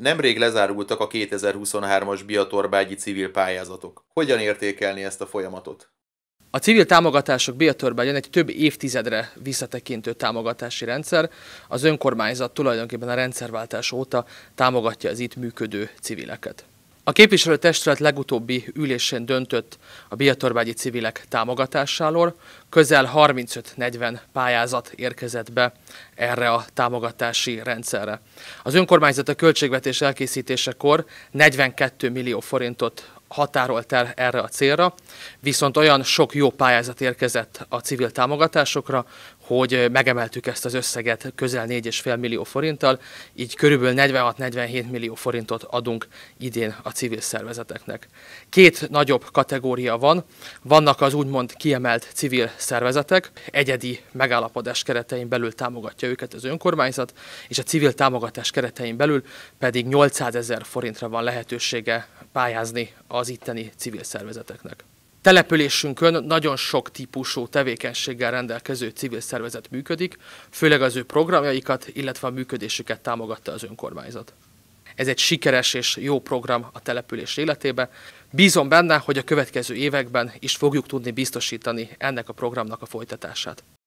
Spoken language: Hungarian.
Nemrég lezárultak a 2023-as Biatorbágyi civil pályázatok. Hogyan értékelni ezt a folyamatot? A civil támogatások Biatorbágyon egy több évtizedre visszatekintő támogatási rendszer. Az önkormányzat tulajdonképpen a rendszerváltás óta támogatja az itt működő civileket. A képviselőtestület legutóbbi ülésén döntött a biatorbágyi civilek támogatásáról. Közel 35-40 pályázat érkezett be erre a támogatási rendszerre. Az önkormányzat a költségvetés elkészítésekor 42 millió forintot határolt el erre a célra, viszont olyan sok jó pályázat érkezett a civil támogatásokra, hogy megemeltük ezt az összeget közel 4,5 millió forinttal, így körülbelül 46-47 millió forintot adunk idén a civil szervezeteknek. Két nagyobb kategória van, vannak az úgymond kiemelt civil szervezetek, egyedi megállapodás keretein belül támogatja őket az önkormányzat, és a civil támogatás keretein belül pedig 800 ezer forintra van lehetősége pályázni a az itteni civil szervezeteknek. Településünkön nagyon sok típusú tevékenységgel rendelkező civil szervezet működik, főleg az ő programjaikat, illetve a működésüket támogatta az önkormányzat. Ez egy sikeres és jó program a település életébe. Bízom benne, hogy a következő években is fogjuk tudni biztosítani ennek a programnak a folytatását.